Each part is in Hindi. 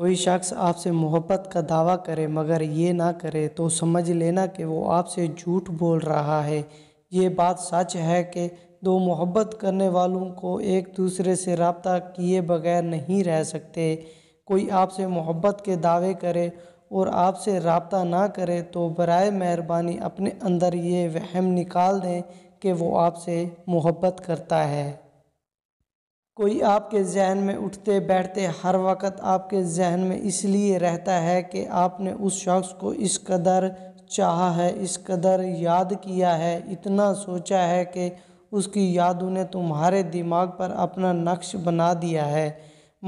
कोई शख्स आपसे मोहब्बत का दावा करे मगर ये ना करे तो समझ लेना कि वो आपसे झूठ बोल रहा है ये बात सच है कि दो मोहब्बत करने वालों को एक दूसरे से रबता किए बगैर नहीं रह सकते कोई आपसे मोहब्बत के दावे करे और आपसे रबता ना करे तो बर मेहरबानी अपने अंदर ये वहम निकाल दें कि वो आपसे मोहब्बत करता है कोई आपके जहन में उठते बैठते हर वक्त आपके जहन में इसलिए रहता है कि आपने उस शख्स को इस कदर चाहा है इस कदर याद किया है इतना सोचा है कि उसकी यादों ने तुम्हारे दिमाग पर अपना नक्श बना दिया है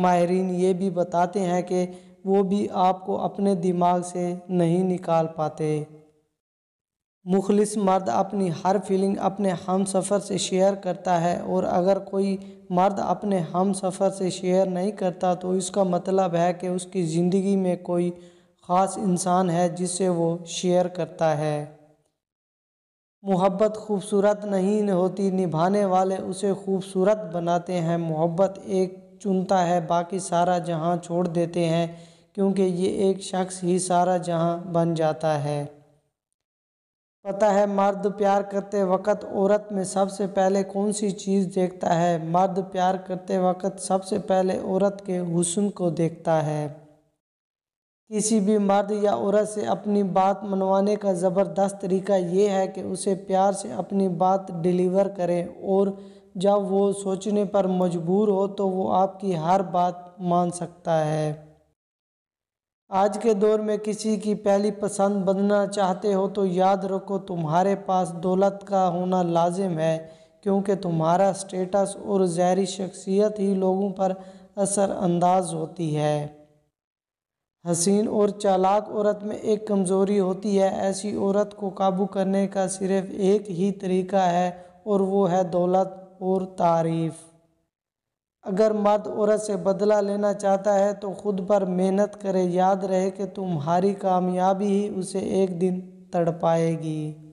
माहरीन ये भी बताते हैं कि वो भी आपको अपने दिमाग से नहीं निकाल पाते मुखलिस मर्द अपनी हर फीलिंग अपने हम सफ़र से शेयर करता है और अगर कोई मर्द अपने हम सफ़र से शेयर नहीं करता तो इसका मतलब है कि उसकी ज़िंदगी में कोई ख़ास इंसान है जिससे वो शेयर करता है मोहब्बत खूबसूरत नहीं होती निभाने वाले उसे खूबसूरत बनाते हैं मोहब्बत एक चुनता है बाकी सारा जहां छोड़ देते हैं क्योंकि ये एक शख्स ही सारा जहां बन जाता है पता है मर्द प्यार करते वक्त औरत में सबसे पहले कौन सी चीज़ देखता है मर्द प्यार करते वक्त सबसे पहले औरत के हुसन को देखता है किसी भी मर्द या औरत से अपनी बात मनवाने का ज़बरदस्त तरीका ये है कि उसे प्यार से अपनी बात डिलीवर करें और जब वो सोचने पर मजबूर हो तो वो आपकी हर बात मान सकता है आज के दौर में किसी की पहली पसंद बनना चाहते हो तो याद रखो तुम्हारे पास दौलत का होना लाजिम है क्योंकि तुम्हारा स्टेटस और जहरी शख्सियत ही लोगों पर असरअंदाज होती है हसीन और चालाक औरत में एक कमज़ोरी होती है ऐसी औरत को काबू करने का सिर्फ़ एक ही तरीका है और वो है दौलत और तारीफ़ अगर मर्द औरत से बदला लेना चाहता है तो खुद पर मेहनत करे याद रहे कि तुम्हारी कामयाबी ही उसे एक दिन तड़पाएगी